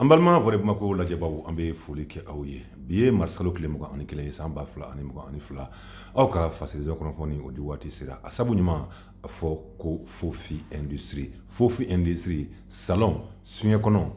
an balima fɔre bamako lajɛbaw an be foli kɛ aw ye bi ye marisalo kile mg ani kelen ye saan b'a fila ani mg ani fila aw ka fasirizɛ kɔnɔfɔni o di waati sera a sabu ɲuman a fɔ ko fofi industri fofi industri salon suɲɛ kɔnɔ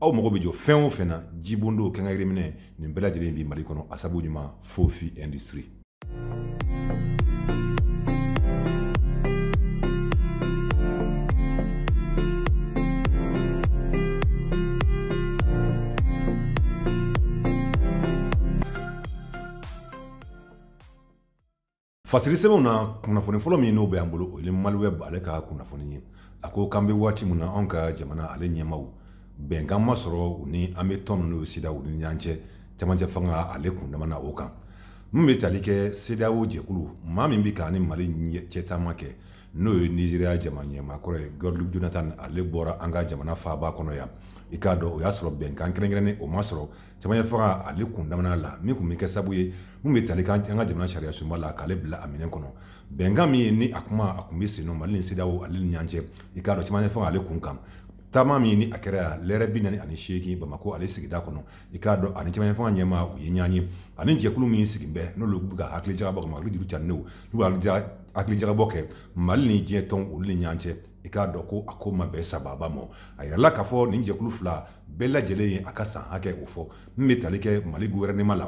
aw mago be jɔ fɛn o fɛn na jibondo kɛngɛriminɛ nin bɛɛ lajɛlen bi mali kɔnɔ a sabu ɲuman fofi industri fasiri sɛbɛnw na kunnafoni fɔlɔ min n'o bɛ an bolo o ye maliwɛb ale ka kunnafoni ye a ko k'an be waati mun na anw ka jamana ale ɲɛmaw bɛnkan ma sɔrɔ u ni an be tɔn minnu sida u ni ɲan camacɛ fanga ale kun damana o kan min be tali kɛ CEDEAO jɛkulu ma min be k'an ni Mali cɛtaama kɛ n'o ye Nizeriya jamana ɲɛmaakɔrɔ ye Goodluck Jonathan ale bɔra an ka jamana faaba kɔnɔ yan i k'a dɔn o y'a sɔrɔ bɛnkan kɛrɛnkɛrɛnnen o ma sɔrɔ camancɛ faga ale kun damana la min tun bɛ kɛ sabu ye min bɛ tali an ka jamana sariya sunba la k'ale bila a minɛ kɔnɔ bɛnkan min ye ni a kuma a tun bɛ sen mali ni sidaw ale ni ɲɔgɔn cɛ i k'a dɔn camancɛ faga ale kun kan taama min ni a kɛra lɛrɛ bi naani ani seegin bamakɔ ale sigida kɔnɔ i k'a dɔn ani caman fanga ɲɛmaa u ye ɲɔgɔn ye ani jɛkulu min sigilen bɛ n'olu bɛ ka hakili jagabɔ kɛ mali ni diɲɛ tɔn olu ni ɲɔgɔn cɛ k'a dɔn ko a ko ma bɛn sababa ma a yirala k'a fɔ nin jɛkulu fila bɛɛ lajɛlen ye a ka san hakɛ o fɔ min bɛ tali kɛ mali gouvernement la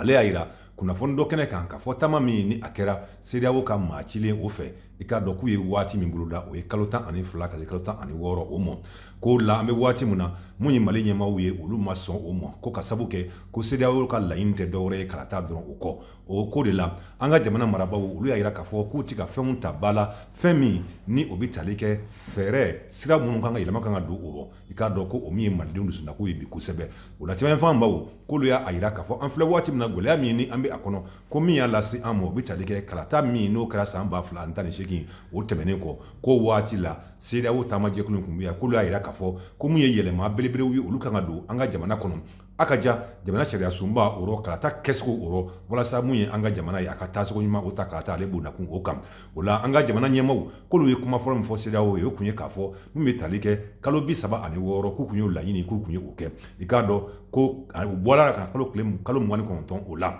ale y'a yira kunnafoni dɔ kɛnɛ kan ka fɔ taama min ni a kɛra seereyawo ka maa cilen o fɛ i k'a dɔn k'u ye waati min boloda o ye kalo tan ani fila ka se kalo tan ani wɔɔrɔ o ma k'o la an bɛ waati min na mun ye mali ɲɛmaaw ye olu ma sɔn o ma ko ka sabu kɛ ko seereyawo ka laɲini tɛ dɔwɛrɛ ye kana dɔrɔn o kɔ o ko de la an ka jamana marabaw olu y'a yira k'a fɔ k'u ti ka fɛnw ta ba la fɛn min ni o bɛ tali kɛ fɛɛrɛ sira minnu kan ka yɛlɛma kan ka don o rɔ i k'a dɔn ko o min ye malidenw dusundako ye bi kosɛbɛ o la caman fanbaw k'olu y'a yira k'a fɔ an filɛ waati min na gɛlɛya min ni an bɛ a kɔnɔ ko min y'a lase an ma o bɛ tali kɛ kalata min n'o kɛra san ba fila ani tan ni seegin o tɛmɛnen kɔ ko waati la seereyaw taama tun bɛ yan k'olu y'a jira k'a fɔ ko min ye yɛlɛma belebelew ye olu kan ka don an ka jamana kɔnɔ a ka ja jamana sariya sunba o kalata kɛcogo o walasa mun ye an ka jamana ye a ka taacogo ɲuman o ta kalata ale b'o nakun o kan o la an ka jamana ɲɛmaw k'olu ye kuma fɔlɔ min fɔ seereyaw ye o tun ye k'a fɔ min bɛ tali kɛ kalo bi saba ani wɔɔrɔ k'u tun y'o laɲini k'u tun ye o kɛ i k'a dɔn ko u bɔra ka kalo tile kalo mugan ni kɔnɔntɔn o la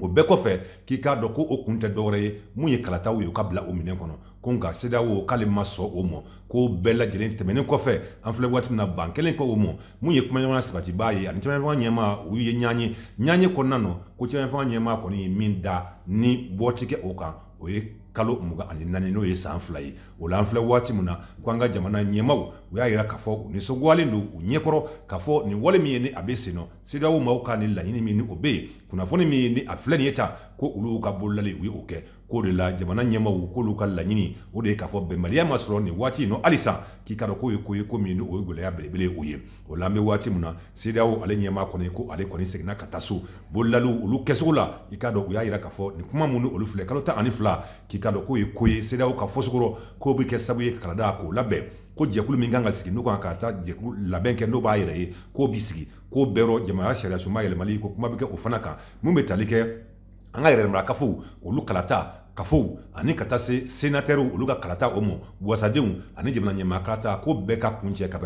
o bɛɛ kɔfɛ k'i k'a dɔn ko o kun tɛ dɔwɛrɛ ye mun ye kalataw ye u ka bila o minɛn kɔnɔ ko nka sedawo k'ale ma sɔn o ma ko bɛɛ lajɛlen tɛmɛnen kɔfɛ an filɛ waati min na ban kelen kɔ o ma mun ye kumaɲɔgɔnya sabatibaa ye ani cɛmanfan ɲɛmaa u ye ɲan ye ɲan ye kɔnɔna na ko cɛmanfan ɲɛmaa kɔni ye min da ni bɔti kɛ o kan o ye kalo mugan ani naani n'o ye san fila ye o la filɛ waati mun na ko an ka jamana ɲɛmaw u y'a yira k'a fɔ u nisɔngoyalen do u ɲɛkɔrɔ k'a fɔ nin wale min ye ni a be sen nɔ sedaw maaw ka ni laɲini min ni o be yen kunnafoni min ye ni a filɛ nin ye ta ko olu ka bololali u ye o kɛ ko de la jamana ɲɛmaw k'olu ka laɲini o de ye k'a fɔ bɛnbaliya ma sɔrɔ nin waati in nɔ halisa k'i ka dɔn k'o ye ko ye ko min o ye gɛlɛya belebele o ye o la an bɛ waati min na CEDEAO ale ɲɛmaa kɔni ko ale kɔni seginna ka taa so bololaliw olu kɛcogo la i k'a dɔn u y'a yira k'a fɔ nin kuma minnu olu filɛ kalo tan ani fila k'i ka dɔn k'o ye ko ye CEDEAO ka fɔsokɔrɔ k'o bɛ kɛ sababu ye ka k'o labɛn ko jɛkulu min kan ka sigi n'u kan ka taa jɛkulu labɛn kɛ n'o b'a yɛrɛ ye k'o bi sigi k'o bɛɛ yɔrɔ jamana sariya sunba yɛlɛmali ko kuma bɛ kɛ o fana kan mun bɛ tali kɛ an ka yɛrɛmara kafow olu kalata kafow ani ka taa se senatɛriw olu ka kalata o mɔ wasadenw ani jamana ɲɛmaa kalata ko bɛɛ ka kuncɛ ka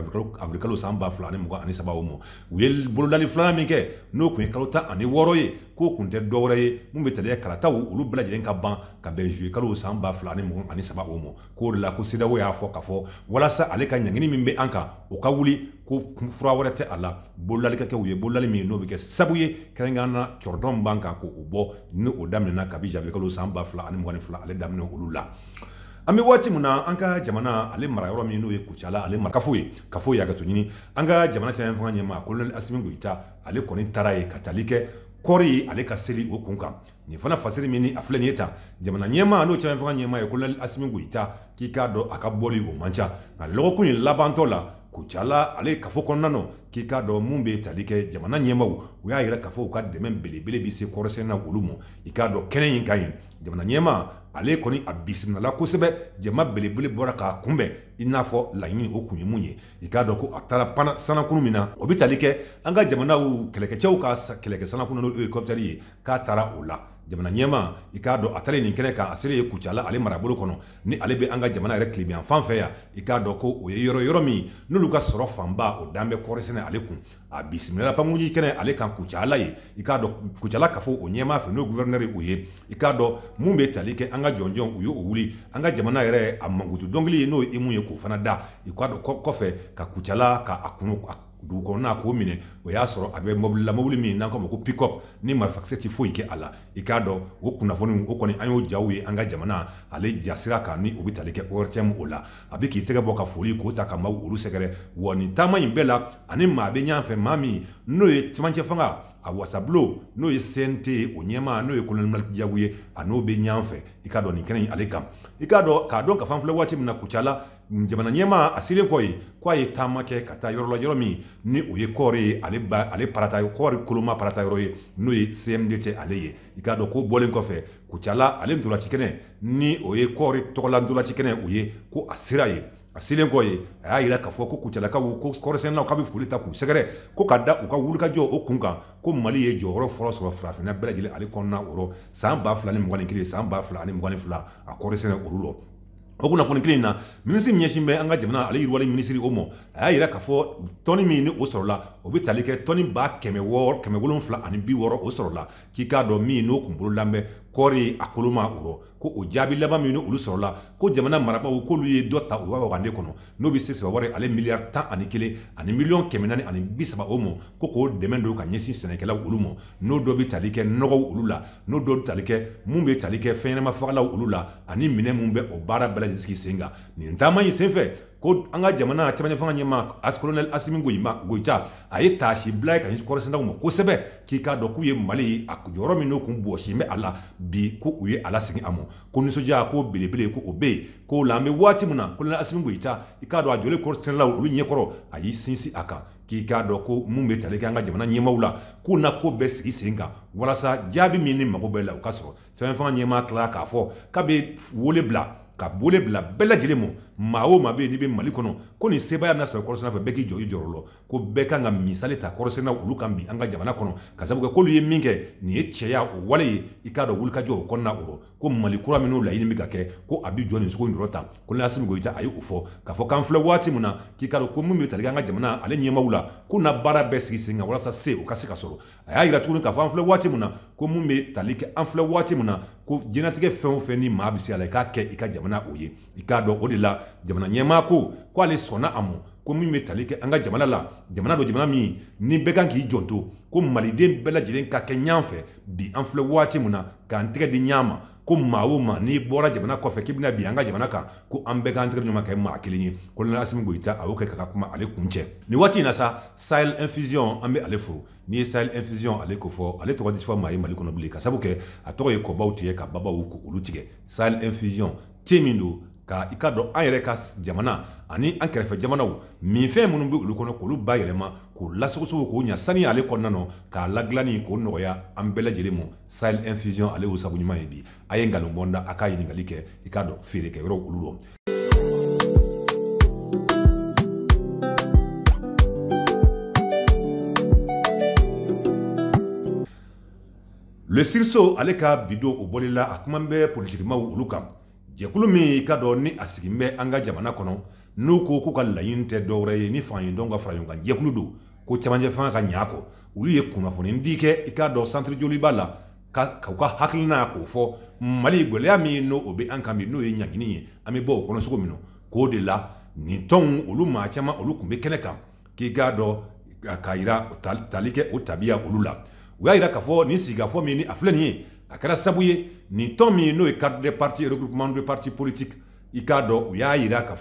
afirikalo san ba fila ani mɔgɔ ani saba o mɔ u ye bolodali filanan min kɛ n'o tun ye kalo tan ani wɔɔrɔ ye ko kun tɛ dɔwɛrɛ ye mun bɛ tɛlɛ kalataw olu bɛɛ lajɛlen ka ban ka bɛn zuye kalo san ba fila ani mugan ani saba o ma k'o de la ko sedaw y'a fɔ k'a fɔ walasa ale ka ɲangini min bɛ an kan o ka wuli ko fura wɛrɛ tɛ a la bololali ka kɛ u ye bololali min n'o bɛ kɛ sabu ye kɛrɛnkɛrɛn na cɔrɔdɔn b'an kan ko o bɔ ni o daminɛna kabi janvier kalo san ba fila ani mugan ni fila ale daminɛ olu la an bɛ waati min na an ka jamana ale mara yɔrɔ min n'o ye kucala ale mara kafo ye kafo ye hakɛto ɲini an ka jamana cɛman fanga ɲɛmaa kolonɛli asimi goyita ale kɔni taara ye ka tali kɛ kɔri ale ka seli o kun kan nin fana fasiri min ni a filɛ nin ye tan jamana ɲɛma n'o caman fanga ɲɛma ye kolonɛli asimi goyita k'i k'a dɔn a ka bɔli o man ca nka lɔgɔkun in labantɔ la kucala ale kafo kɔnɔna nɔ k'i k'a dɔn mun bɛ tali kɛ jamana ɲɛmaw u y'a yira kafo u ka dɛmɛ belebele bi se kɔrɔsɛn olu mɔ i k'a dɔn kɛnɛ in ka ɲi jamana ɲɛma ale kɔni a bisimilala kosɛbɛ jama belebele bɔra k'a kunbɛn i n'a fɔ laɲini o kun ye mun ye i k'a dɔn ko a taara pana sanakunu min na o bɛ tali kɛ an ka jamanaw kɛlɛkɛcɛw ka kɛlɛkɛ sanakun n'o ye ye k'a taara o la jamana ɲɛma i k'a dɔn a taalen nin kɛnɛ kan a selen ye kucala ale marabolo kɔnɔ ni ale bɛ an ka jamana yɛrɛ tilebiyan fan fɛ yan i k'a dɔn ko o ye yɔrɔ yɔrɔ min n'olu ka sɔrɔ fanba o dan bɛ kɔɔrisɛnɛ ale kun a bisimilala pankuruji kɛnɛ ale kan kucala ye i k'a dɔn kucala ka fɔ o ɲɛmaa fɛ n'o guvɛrinɛri o ye i k'a dɔn mun bɛ tali kɛ an ka jɔnjɔn u y'o wuli an ka jamana yɛrɛ a mankutu dɔnkili ye n'o ye mun ye k'o fana da i k'a dɔn kɔfɛ ka kucala ka a kun dugu kɔnɔna k'o minɛ o y'a sɔrɔ a bɛ mobilila mobili min n'an k'a ma ko pikɔp ni marifakisɛ tɛ foyi kɛ a la i k'a dɔn o kunnafoni o kɔni an y'o jaw ye an ka jamana ale jasira kan ni o bɛ tali kɛ ORTM o la a bɛ k'i tɛgɛ bɔ ka foli k'o ta ka maaw olu sɛgɛrɛ wa nin taama in bɛɛ la ani maa bɛ ɲɔgɔn fɛ maa min n'o ye camancɛ fanga a wasabulon n'o ye CNT ye o ɲɛmaa n'o ye colonel Jago ye a n'o bɛ ɲɔgɔn fɛ i k'a dɔn nin kɛnɛ in ale kan i k'a dɔn k'a dɔn ka fan filɛ waati min na Kucala jamana ɲɛma a selen kɔ ye k'a ye taama kɛ ka taa yɔrɔ la yɔrɔ min ni o ye kɔɔri ye ale ba ale parata kɔɔri koloma parata yɔrɔ ye n'o ye cmdc ale ye i k'a dɔn ko bɔlen kɔfɛ kucala ale ntolanci kɛnɛ ni o ye kɔɔri tɔgɔla ntolanci kɛnɛ o ye ko a sera ye a selen kɔ ye a y'a jira k'a fɔ ko kucalakaw ko kɔrɔsɛnaw k'a bɛ foli ta k'u sɛgɛrɛ ko ka da u ka wulikajɔ o kun kan ko mali ye jɔyɔrɔ fɔlɔ sɔrɔ farafinna bɛɛ lajɛlen ale kɔnɔna o san ba fila ni mugan ni kelen san ba fila ani mugan ni fila a kɔrɔsɛnɛ olu rɔ o kunnafoni kelen in na minisiri ɲɛsin bɛ an ka jamana ale yiriwale minisiri o mɔ a y'a yira k'a fɔ tɔni min ni o sɔrɔla o bɛ tali kɛ tɔnni ba kɛmɛ wɔɔrɔ kɛmɛ wolonfila ani bi wɔɔrɔ o sɔrɔla k'i k'a dɔn min n'o kun bolo lamɛn kɔɔri a kolo ma wɔrɔ ko o jaabi laban min n'olu sɔrɔla ko jamana marabagaw k'olu ye dɔ ta u ka waganden kɔnɔ n'o bɛ se saba wɛrɛ ale miliyari tan ani kelen ani miliyɔn kɛmɛ naani ani bi saba o ma ko k'o dɛmɛ don ka ɲɛsin sɛnɛkɛlaw olu ma n'o dɔ bɛ tali kɛ nɔgɔw olu la n'o dɔ bɛ tali kɛ mun bɛ tali kɛ fɛnɲɛnɛma fagalaw olu la ani minɛn mun bɛ o baara bɛɛ lajɛlen sigi sen kan nin taama in senfɛ ko an ka jamana camancɛ fanga ɲɛma kolonɛl asimi goyita a ye taasi bila ye ka ɲɛsin kɔrɔsɛnɛw ma kosɛbɛ k'i k'a dɔn k'u ye mali ye a jɔyɔrɔ min n'o kun bɔsi bɛ a la bi ko u ye a lasegin a ma ko nisɔndiya ko belebele ko o bɛ yen ko la an bɛ waati min na kolonɛl asimi goyita i k'a dɔn a jɔlen kɔrɔsɛnɛlaw olu ɲɛkɔrɔ a y'i sinsin a kan k'i k'a dɔn ko mun bɛ tali kɛ an ka jamana ɲɛmaw la k'u na ko bɛɛ sigi sen kan walasa jaabi min ni mago bɛ la u ka sɔrɔ sɛbɛn fanga ɲɛmaa tila k'a fɔ k'a bɛ wele bila ka wele bila bɛɛ lajɛlen ma maa o maa bɛ yen n'i bɛ mali kɔnɔ ko nin sebaaya bɛna sɔrɔ kɔrɔsɛnɛ fɛ bɛɛ k'i jɔ i jɔyɔrɔ la ko bɛɛ kan ka misali ta kɔrɔsɛnɛ olu kan bi an ka jamana kɔnɔ ka sabu kɛ k'olu ye min kɛ nin ye cɛya o wale ye i k'a dɔn wulikajɔ o kɔnɔna o ko mali kura min'u laɲini bɛ ka kɛ ko a bɛ jɔ nin sogo in dɔrɔn tan ko lasimi goyita a y'o fɔ k'a fɔ k'an filɛ waati min na k'i k'a dɔn ko min bɛ tali an ka jamana ale ɲɛmaaw la ko na baara bɛɛ sigi sen kan walasa se o ka se ka sɔrɔ a y'a jira tuguni k'a fɔ an filɛ waati min na ko min bɛ tali kɛ an filɛ waati min na ko diɲɛnatigɛ fɛn o fɛn ni maa bɛ se a la i k'a kɛ i ka jamana o ye i k'a dɔn o de la jamana ɲɛmaa ko ko ale sɔnna a mɔ ko min bɛ tali kɛ an ka jamana la jamana don jamana min ni bɛɛ kan k'i jonto ko maliden bɛɛ lajɛlen ka kɛ ɲan fɛ bi an filɛ waati min na k'an tɛgɛ di ɲan ma ko maa o maa n'i bɔra jamana kɔfɛ k'i bɛna bi an ka jamana kan ko an bɛɛ k'an tɛgɛ ɲɔgɔn kɛ maa kelen ye kolonel asimi goyita a y'o kɛ ka ka kuma ale kun cɛ nin waati in na sa sahel infusion an bɛ ale fo n'i ye sahel infusion ale ko fɔ ale tɔgɔ tɛ fɔ maa ye mali kɔnɔ bilen ka sabu kɛ a tɔgɔ ye kɔbaw tigɛ ka babaw olu tigɛ sahel infusion te min don ka i ka dɔn an yɛrɛ ka jamana ani an kɛrɛfɛ jamanaw minfɛn minnu bɛ olu kɔnɔ k'olu bayɛlɛma k'o lasogosogo k'o ɲa sani ale kɔnɔna k'a ladilanni k'o nɔgɔya an bɛɛ lajɛlen ma sahel infusion ale y'o sago ɲuman ye bi a ye nkalon bɔ n da a ka ɲininkali kɛ i k'a dɔn feerekɛ yɔrɔw olu dɔn le siriso ale ka bidon o bɔlila a kuma bɛ politikimaw olu kan jɛkulu min i ka dɔ ni a sigi bɛ an ka jamana kɔnɔ n'u ko k'u ka laɲini tɛ dɔwɛrɛ ye ni fan ka fara ɲɔgɔn kan jɛkulu don ko camancɛ fanga ka ɲa kɔ olu ye kunnafoni di kɛ i k'a dɔ centre joliba la k'u ka hakilina k'o fɔ mali gwɛlɛya min n' o be an kan bi n'o ye ɲagini ye an be bɔ o kɔnɔ cogo min na k'o de la nin tɔnw olu maa caman olu kun be kɛnɛ kan k'i k'a dɔ k'a yira tali kɛ o tabiya olu la u y'a yira k'a fɔ nin sigikafɔ min ni a filɛ nin ye a kɛra sabu ye nin n'o e carte des partis regroupement de parti politique ikado y'a ira k'a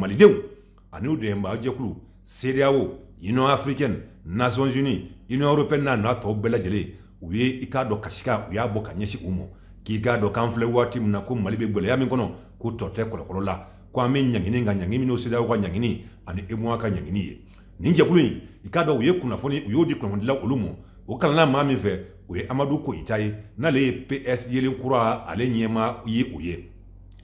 malidew anu de u jekru seriawo ino africaine Nations Unies ino européenne n'a n'a tɔw bɛɛ lajɛlen u ye i k'a dɔn kasika u y'a bɔ ka ɲɛsin u ma k'i k'a dɔn k'an filɛ ko Mali bɛ gɛlɛya min ko tɔ tɛ kɔlɔkɔlɔ la ko an bɛ ɲangini ka ɲangini n'o CEDEAO ka ɲangini ani EMOA ka ɲangini ye nin jɛkulu in i k'a dɔn u ye kunnafoni u y'o di kunnafonidilaw olu ma o ye amadu koyita ye n'ale ye ps yelen kura ale ɲɛma ye o ye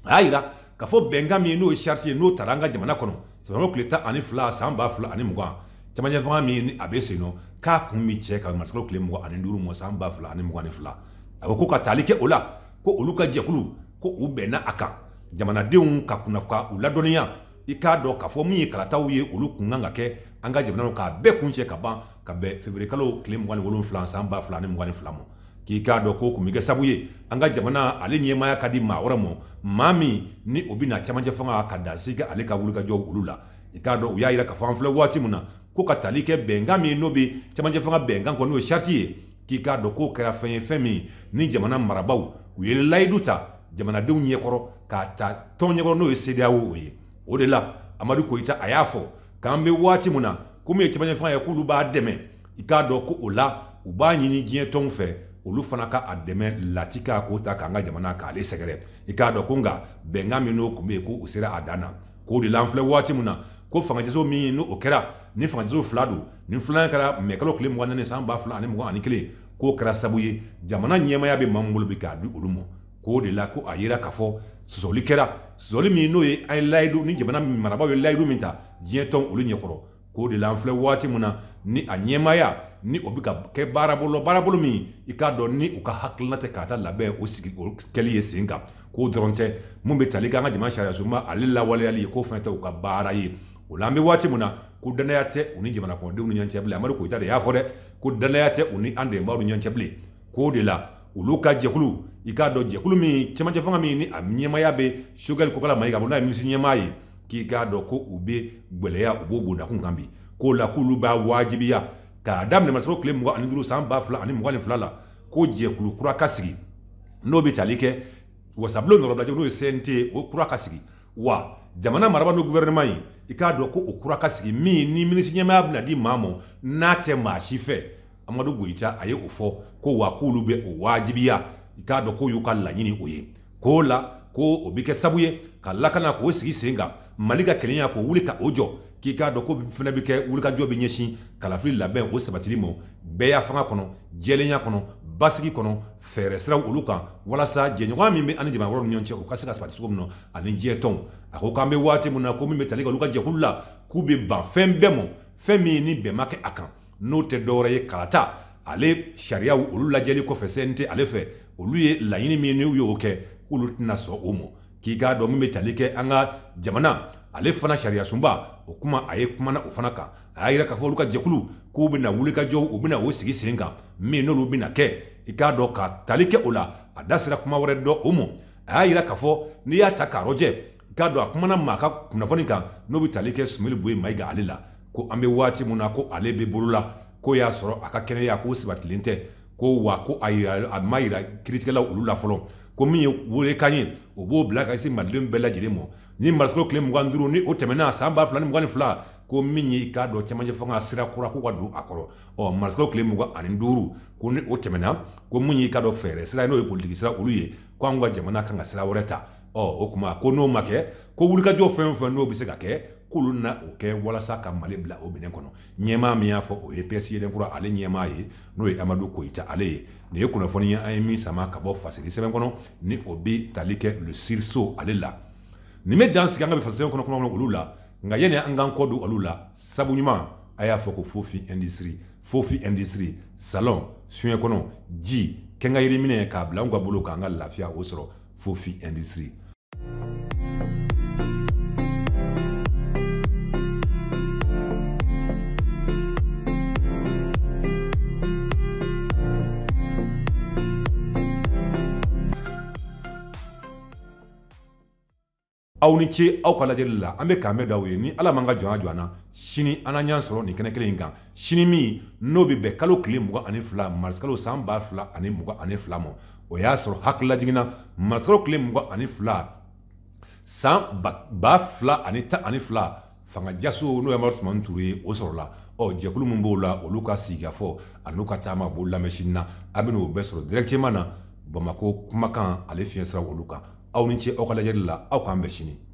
a y'a yira k'a fɔ bɛnkan min n'o ye sariti ye n'o taara an ka jamana kɔnɔ sɛbɛnko tile tan ani fila san ba fila ani mugan camancɛ fanga min a bɛ sen nɔ k'a kun bi cɛ ka marisikalo tile mugan ani duuru mɔ san ba fila ani mugan ni fila a ko ko ka taali kɛ o la ko olu ka jɛkulu ko u bɛnna a kan jamanadenw ka kunna ka u ladɔnniya i k'a dɔn k'a fɔ min ye kalataw ye olu kun kan ka kɛ an ka jamanaw k'a bɛɛ kun cɛ ka ban ka bɛn fevrier kalo tile 27 san 2022 ma k'i k'a dɔn ko kun bɛ kɛ sabu ye an ka jamana ale ɲɛmaaya ka di maa wɛrɛ ma maa min ni o bɛna camancɛ fanga ka dansi kɛ ale ka wulikajɔ olu la i k'a dɔn u y'a yira k'a fɔ an filɛ waati min na ko ka tali kɛ bɛnkan min n'o bɛ camancɛ fanga bɛnkan kɔni n'o ye sariti ye k'i k'a dɔn k'o kɛra fɛn ye fɛn min ni jamana marabaw u ye layidu ta jamanadenw ɲɛkɔrɔ k'a ta tɔn ɲɛkɔrɔ n'o ye CEDEAO ye o de la Amadu Koyita a y'a fɔ k'an bɛ waati min na komi ye cɛmancɛ fanga ye k'olu b'a dɛmɛ i k'a dɔn ko o la u b'a ɲini diɲɛ tɔnw fɛ olu fana ka a dɛmɛ lati k'a ko ta k'an ka jamana k'ale sɛgɛrɛ i k'a dɔn ko nka bɛnkan min n'o tun bɛ yen ko u sera a dan na k'o de la an filɛ waati min na ko fangajɛso min n'o kɛra ni fangajɛso fila don ni filanan kɛra mɛkalo tile mugan naani san ba fila ani mugan ani kelen k'o kɛra sabu ye jamana ɲɛmaaya bɛ maa min bolo bi k'a di olu ma k'o de la ko a yira k'a fɔ sɔsɔli kɛra sɔsɔli min n'o ye an ye layidu ni jamana marabaaw ye layidu min ta diɲɛ tɔn olu ɲɛkɔrɔ K'o de la an filɛ waati min na ni a ɲɛmaaya ni o bɛ ka kɛ baarabolo baarabolo min i k'a dɔn ni u ka hakilina tɛ k'a ta labɛn o sigi o kɛli ye sen kan k'o dɔrɔn tɛ mun bɛ tali kɛ an ka jamana sariyasunba ale lawaleyali ye k'o fana tɛ u ka baara ye o la an bɛ waati min na ko danaya tɛ u ni jamana kɔnɔdenw ni ɲɔgɔn cɛ bilen Amadu Koyita de y'a fɔ dɛ ko danaya tɛ u ni an dɛmɛbaaw ni ɲɔgɔn bilen k'o de la olu ka jɛkulu i k'a dɔn jɛkulu min cɛmancɛ fanga min ni a ɲɛmaaya bɛ Sogɛli Kokala Mayiga bolo n'a ye minisiri ɲɛmaa ye k'i k'a dɔn ko u bɛ gbɛlɛya u b'o kun kan bi k'o la k'olu b'a waajibiya k'a daminɛ masɔrɔ tile mugan ani duuru san ba fila ani mugan ni fila la ko jɛkulu kura ka sigi n'o bɛ tali kɛ wasabulon yɔrɔbilajɛ n'o ye CNT ye o kura ka sigi wa jamana maraba n'o gouvernement in i k'a dɔn ko o kura ka sigi min ni minisiri ɲɛmaya bɛna di maa ma n'a tɛ maa si fɛ Amadu Goyita a ye o fɔ ko wa k'olu bɛ o waajibiya i k'a dɔn k'o y'u ka laɲini o ye k'o la ko o bɛ kɛ sabu ye ka lakana k'o sigi sen kan mali ka kelenya k'o wuli ka o jɔ k'i k'a dɔ ko fana bɛ kɛ wulikajɔ bɛ ɲɛsin kalafili labɛn o sabatili ma bɛɛ fanga kɔnɔ jɛlenya kɔnɔ basigi kɔnɔ fɛɛrɛ siraw olu kan walasa jɛɲɔgɔn min bɛ ani jamana wɛrɛw ni ɲɔgɔn cɛ u ka se ka sabati cogo min na ani diɲɛ tɔnw a ko k'an bɛ waati min na ko min bɛ tali kɛ olu ka jɛkulu la k'u bɛ ban fɛn bɛɛ ma fɛn min ni bɛn ma kɛ a kan n'o tɛ dɔwɛrɛ ye kalata ale sariyaw olu lajɛli kɔfɛ CNT ale fɛ olu ye laɲini min n'u y'o kɛ k'olu tɛna sɔn o ma k'i k'a dɔn min bɛ tali kɛ an ka jamana ale fana sariya sunba o kuma a ye kumana o fana kan a y'a yira k'a fɔ olu ka jɛkulu k'u bɛna wuli ka jɔ u bɛna o sigi sen kan min n'olu bɛna kɛ i k'a dɔn ka tali kɛ o la a da sera kuma wɛrɛ dɔ o ma a y'a yira k'a fɔ n'i y'a ta k'a lajɛ i k'a dɔn a kumana maa ka kunnafoni kan n'o bɛ tali kɛ sumali boye mayiga ale la ko an bɛ waati min na ko ale bɛ bolo la ko y'a sɔrɔ a ka kɛnɛya k'o sabatilen tɛ ko wa ko a yira a ma yira kiritigɛlaw olu la fɔlɔ ko min ye wele kan ye o b'o bila ka se malidenw bɛɛ lajɛlen ma ni marisikalo tile mugan duuru ni o tɛmɛna san ba fila ni mugan ni fila ko min ye k'a dɔn cɛmancɛ fanga sira kura ko ka don a kɔrɔ ɔ marisikalo tile mugan ani duuru ko ni o tɛmɛna ko min y'i k'a dɔn fɛɛrɛ sira n'o ye politiki sira olu ye ko anw ka jamana kan ka sira wɛrɛ ta ɔ o kuma ko n'o ma kɛ ko wulikajɔ fɛn o fɛn n'o bɛ se ka kɛ k'olu na o kɛ walasa ka mali bila o minɛ kɔnɔ ɲɛmaa min y'a fɔ o ye psi yelenkura ale ɲɛmaa ye n'o ye amadu koyita ale ye nin ye kunnafoni ye an ye min sama ka bɔ fasigi sɛbɛn kɔnɔ ni o bɛ tali kɛ siriso ale la nin bɛ dan sigi an ka fasigi kɔnɔ kɔnɔ olu la nka yanni an k'an kɔ don olu la sabu ɲuman a y'a fɔ ko fofin indisiri fofin indisiri salon suɲɛ kɔnɔ ji kɛnkɛ yiri minɛ k'a bila anw ka bolo k'an ka lafiya o sɔrɔ fofin indisiri aw ni ce aw ka lajɛli la an bɛ k'an bɛɛ da aw ye ni ala man ka jɔn ya jɔn na sini an n'an y'an sɔrɔ nin kɛnɛ kelen in kan sini min n'o bɛ bɛn kalo tile mugan ani fila marisikalo san ba fila ani mugan ani fila ma o y'a sɔrɔ hakililajiginna marisikalo tile mugan ani fila san ba fila ani tan ani fila fangajaso n'o y'amadu tumani ture ye o sɔrɔla ɔ jɛkulu min b'o la olu ka sigikafɔ ani n'u ka taama b'o lamɛn sini na an bɛ n'o bɛɛ sɔrɔ directement na bamako kumakan ale fiɲɛ sira olu kan aw ni ce aw ka lajɛli la aw k'an bɛn sini